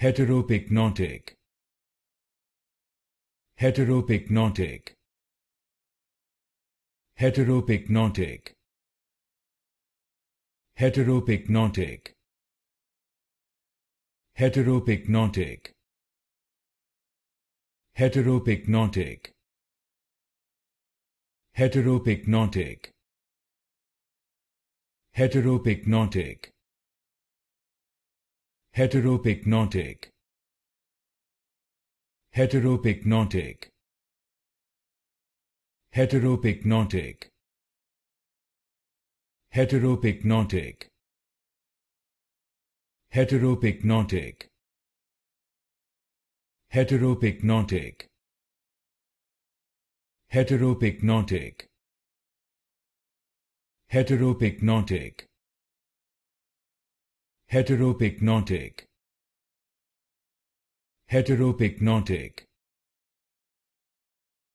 heteropyknotic heteropyknotic heteropyknotic heteropyknotic heteropyknotic heteropyknotic heteropyknotic heteropyknotic heteropyknotic heteropyknotic heteropyknotic heteropyknotic heteropyknotic heteropyknotic heteropyknotic heteropyknotic heteropignotic heteropignotic